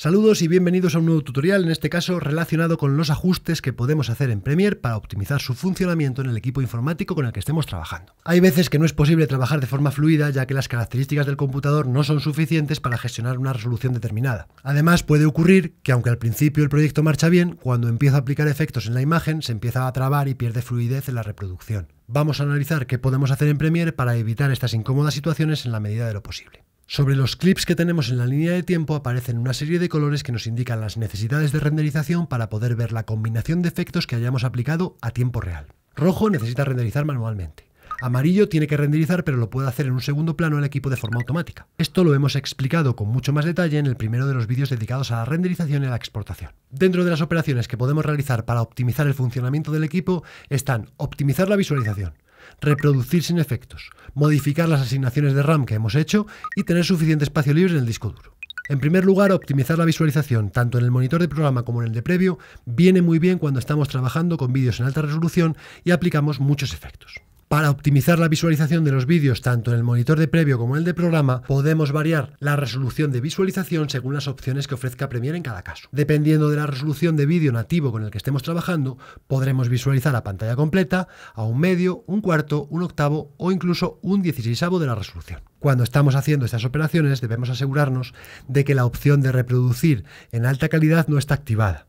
Saludos y bienvenidos a un nuevo tutorial, en este caso relacionado con los ajustes que podemos hacer en Premiere para optimizar su funcionamiento en el equipo informático con el que estemos trabajando. Hay veces que no es posible trabajar de forma fluida ya que las características del computador no son suficientes para gestionar una resolución determinada. Además puede ocurrir que aunque al principio el proyecto marcha bien, cuando empiezo a aplicar efectos en la imagen se empieza a trabar y pierde fluidez en la reproducción. Vamos a analizar qué podemos hacer en Premiere para evitar estas incómodas situaciones en la medida de lo posible. Sobre los clips que tenemos en la línea de tiempo aparecen una serie de colores que nos indican las necesidades de renderización para poder ver la combinación de efectos que hayamos aplicado a tiempo real. Rojo necesita renderizar manualmente. Amarillo tiene que renderizar pero lo puede hacer en un segundo plano el equipo de forma automática. Esto lo hemos explicado con mucho más detalle en el primero de los vídeos dedicados a la renderización y a la exportación. Dentro de las operaciones que podemos realizar para optimizar el funcionamiento del equipo están optimizar la visualización, reproducir sin efectos, modificar las asignaciones de RAM que hemos hecho y tener suficiente espacio libre en el disco duro. En primer lugar, optimizar la visualización tanto en el monitor de programa como en el de previo viene muy bien cuando estamos trabajando con vídeos en alta resolución y aplicamos muchos efectos. Para optimizar la visualización de los vídeos tanto en el monitor de previo como en el de programa, podemos variar la resolución de visualización según las opciones que ofrezca Premiere en cada caso. Dependiendo de la resolución de vídeo nativo con el que estemos trabajando, podremos visualizar la pantalla completa, a un medio, un cuarto, un octavo o incluso un dieciséisavo de la resolución. Cuando estamos haciendo estas operaciones debemos asegurarnos de que la opción de reproducir en alta calidad no está activada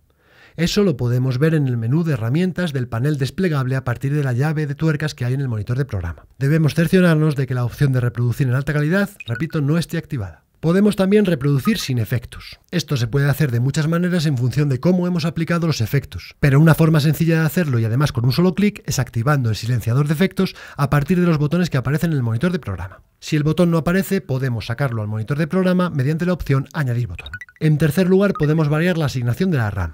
eso lo podemos ver en el menú de herramientas del panel desplegable a partir de la llave de tuercas que hay en el monitor de programa. Debemos cerciorarnos de que la opción de reproducir en alta calidad, repito, no esté activada. Podemos también reproducir sin efectos. Esto se puede hacer de muchas maneras en función de cómo hemos aplicado los efectos, pero una forma sencilla de hacerlo y además con un solo clic es activando el silenciador de efectos a partir de los botones que aparecen en el monitor de programa. Si el botón no aparece, podemos sacarlo al monitor de programa mediante la opción Añadir botón. En tercer lugar, podemos variar la asignación de la RAM.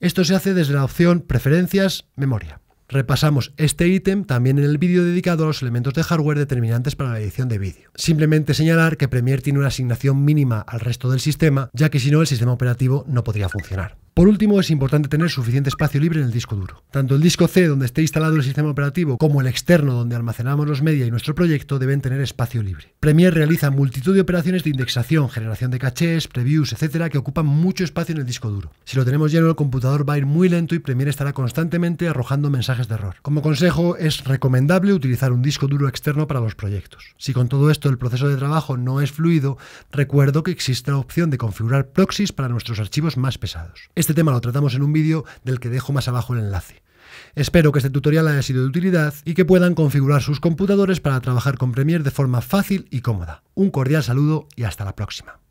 Esto se hace desde la opción Preferencias, Memoria. Repasamos este ítem también en el vídeo dedicado a los elementos de hardware determinantes para la edición de vídeo. Simplemente señalar que Premiere tiene una asignación mínima al resto del sistema, ya que si no el sistema operativo no podría funcionar. Por último, es importante tener suficiente espacio libre en el disco duro. Tanto el disco C, donde esté instalado el sistema operativo, como el externo, donde almacenamos los media y nuestro proyecto, deben tener espacio libre. Premiere realiza multitud de operaciones de indexación, generación de cachés, previews, etcétera, que ocupan mucho espacio en el disco duro. Si lo tenemos lleno, el computador va a ir muy lento y Premiere estará constantemente arrojando mensajes de error. Como consejo, es recomendable utilizar un disco duro externo para los proyectos. Si con todo esto el proceso de trabajo no es fluido, recuerdo que existe la opción de configurar proxies para nuestros archivos más pesados. Este tema lo tratamos en un vídeo del que dejo más abajo el enlace. Espero que este tutorial haya sido de utilidad y que puedan configurar sus computadores para trabajar con Premiere de forma fácil y cómoda. Un cordial saludo y hasta la próxima.